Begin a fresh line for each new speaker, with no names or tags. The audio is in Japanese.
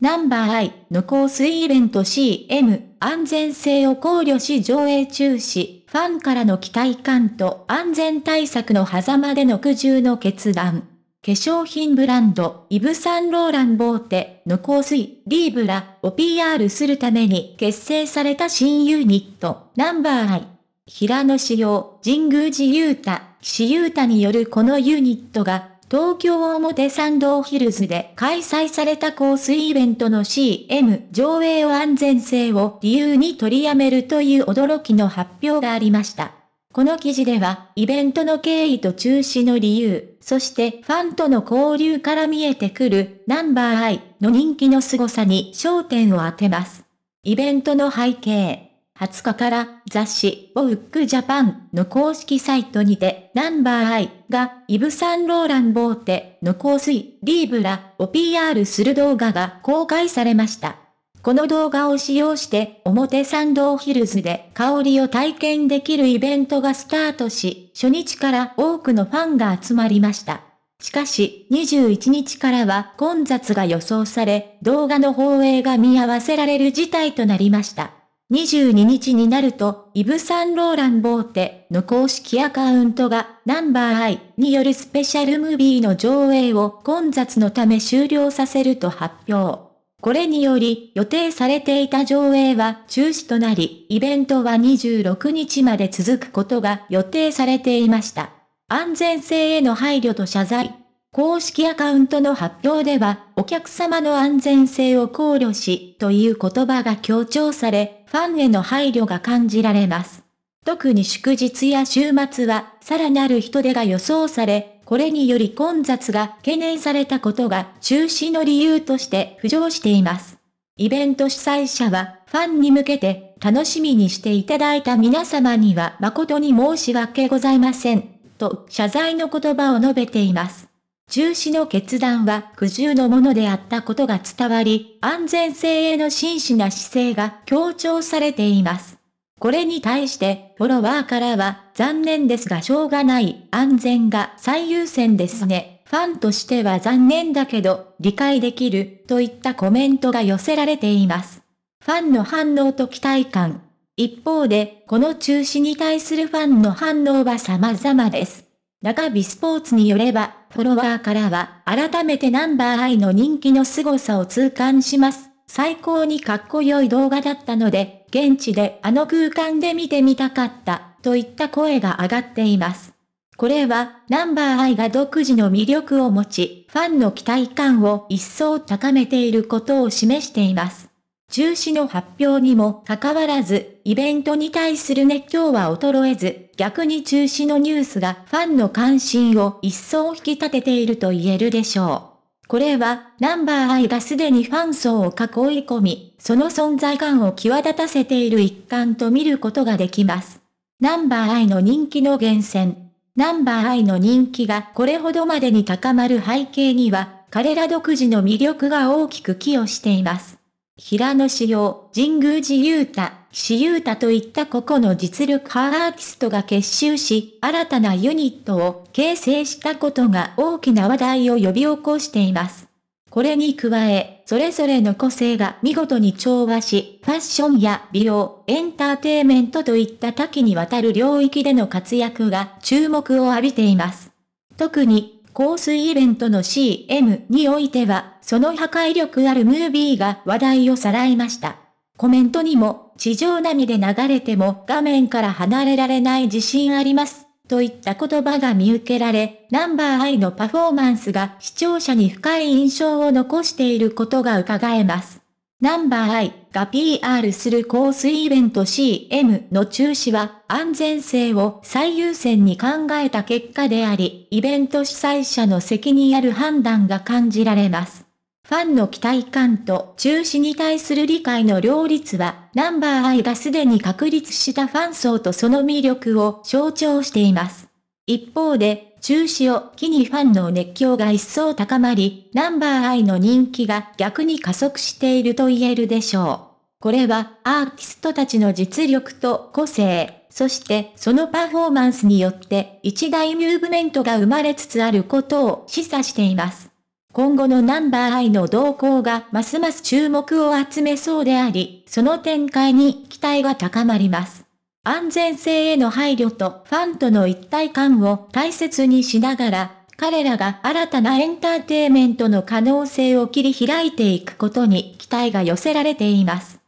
ナンバーイの香水イベント CM 安全性を考慮し上映中止、ファンからの期待感と安全対策の狭間での苦渋の決断。化粧品ブランド、イブ・サンローラン・ボーテの香水、リーブラを PR するために結成された新ユニット、ナンバーイ。平野紫耀、神宮寺勇太、岸優太によるこのユニットが東京表参道ヒルズで開催された香水イベントの CM 上映を安全性を理由に取りやめるという驚きの発表がありました。この記事では、イベントの経緯と中止の理由、そしてファンとの交流から見えてくるナンバーアイの人気の凄さに焦点を当てます。イベントの背景、20日から雑誌ウォックジャパンの公式サイトにてナンバーアイがイブ・サンローラン・ボーテの香水リーブラを PR する動画が公開されました。この動画を使用して表参道ヒルズで香りを体験できるイベントがスタートし、初日から多くのファンが集まりました。しかし、21日からは混雑が予想され、動画の放映が見合わせられる事態となりました。22日になると、イブ・サンローラン・ボーテの公式アカウントが、ナンバーアイによるスペシャルムービーの上映を混雑のため終了させると発表。これにより、予定されていた上映は中止となり、イベントは26日まで続くことが予定されていました。安全性への配慮と謝罪。公式アカウントの発表では、お客様の安全性を考慮し、という言葉が強調され、ファンへの配慮が感じられます。特に祝日や週末は、さらなる人手が予想され、これにより混雑が懸念されたことが中止の理由として浮上しています。イベント主催者は、ファンに向けて楽しみにしていただいた皆様には誠に申し訳ございません、と謝罪の言葉を述べています。中止の決断は苦渋のものであったことが伝わり、安全性への真摯な姿勢が強調されています。これに対して、フォロワーからは、残念ですがしょうがない、安全が最優先ですね。ファンとしては残念だけど、理解できる、といったコメントが寄せられています。ファンの反応と期待感。一方で、この中止に対するファンの反応は様々です。中日スポーツによれば、フォロワーからは、改めてナンバーアイの人気の凄さを痛感します。最高にかっこよい動画だったので、現地であの空間で見てみたかった、といった声が上がっています。これは、ナンバーアイが独自の魅力を持ち、ファンの期待感を一層高めていることを示しています。中止の発表にもかかわらず、イベントに対する熱狂は衰えず、逆に中止のニュースがファンの関心を一層引き立てていると言えるでしょう。これは、ナンバーアイがすでにファン層を囲い込み、その存在感を際立たせている一環と見ることができます。ナンバーアイの人気の源泉。ナンバーアイの人気がこれほどまでに高まる背景には、彼ら独自の魅力が大きく寄与しています。平野紫耀、神宮寺勇太、岸優太といった個々の実力派アーティストが結集し、新たなユニットを形成したことが大きな話題を呼び起こしています。これに加え、それぞれの個性が見事に調和し、ファッションや美容、エンターテイメントといった多岐にわたる領域での活躍が注目を浴びています。特に香水イベントの CM においては、その破壊力あるムービーが話題をさらいました。コメントにも、地上波で流れても画面から離れられない自信あります。といった言葉が見受けられ、ナンバーアイのパフォーマンスが視聴者に深い印象を残していることが伺えます。ナンバー I が PR する香水イベント CM の中止は安全性を最優先に考えた結果であり、イベント主催者の責任ある判断が感じられます。ファンの期待感と中止に対する理解の両立は、ナンバー I がすでに確立したファン層とその魅力を象徴しています。一方で、中止を機にファンの熱狂が一層高まり、ナンバーアイの人気が逆に加速していると言えるでしょう。これはアーティストたちの実力と個性、そしてそのパフォーマンスによって一大ムーブメントが生まれつつあることを示唆しています。今後のナンバーアイの動向がますます注目を集めそうであり、その展開に期待が高まります。安全性への配慮とファンとの一体感を大切にしながら、彼らが新たなエンターテイメントの可能性を切り開いていくことに期待が寄せられています。